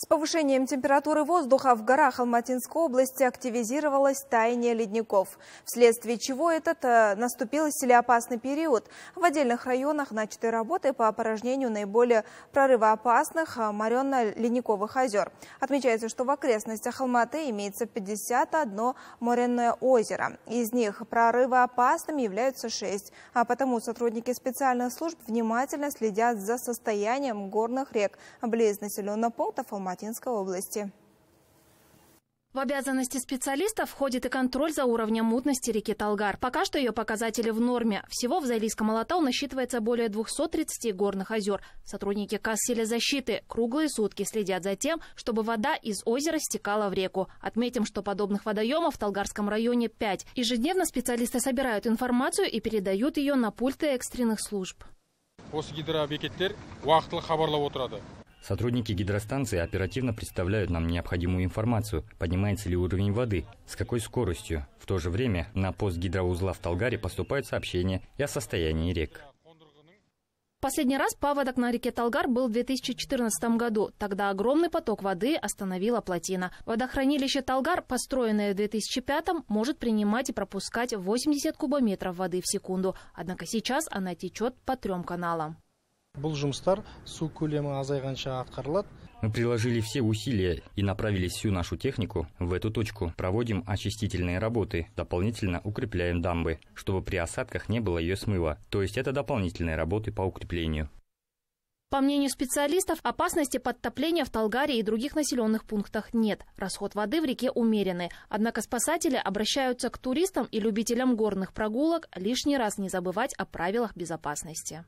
С повышением температуры воздуха в горах Алматинской области активизировалось таяние ледников, вследствие чего этот э, наступил селеопасный период. В отдельных районах начаты работы по опорожнению наиболее прорывоопасных э, моренно-ледниковых озер. Отмечается, что в окрестностях Алматы имеется 51 моренное озеро. Из них прорывоопасными являются 6, а потому сотрудники специальных служб внимательно следят за состоянием горных рек близ населенных пунктов Алматы Алматинской области. В обязанности специалиста входит и контроль за уровнем мутности реки Талгар. Пока что ее показатели в норме. Всего в Зайлийском Алатау насчитывается более 230 горных озер. Сотрудники Кассиля защиты круглые сутки следят за тем, чтобы вода из озера стекала в реку. Отметим, что подобных водоемов в Талгарском районе 5. Ежедневно специалисты собирают информацию и передают ее на пульты экстренных служб. Осы гидробекеттер уақытылы хабарлап отырады. Сотрудники гидростанции оперативно представляют нам необходимую информацию, поднимается ли уровень воды, с какой скоростью. В то же время на пост гидроузла в Талгаре поступают сообщения и о состоянии рек. Последний раз паводок на реке Талгар был в 2014 году. Тогда огромный поток воды остановила плотина. Водохранилище Талгар, построенное в 2005 может принимать и пропускать 80 кубометров воды в секунду. Однако сейчас она течет по трем каналам бұл жұмыстар су көлемі азайғанша мы приложили все усилия и направили всю нашу технику в эту точку. Проводим очистительные работы, дополнительно укрепляем дамбы, чтобы при осадках не было ее смыва. То есть это дополнительные работы по укреплению. По мнению специалистов, опасности подтопления в Талгаре и других населенных пунктах нет. Расход воды в реке умеренный. Однако спасатели обращаются к туристам и любителям горных прогулок лишний раз не забывать о правилах безопасности.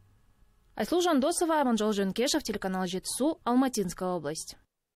Айслу Жандосова, Аманжол Женкешев, телеканал ЖитСу Алматинская область.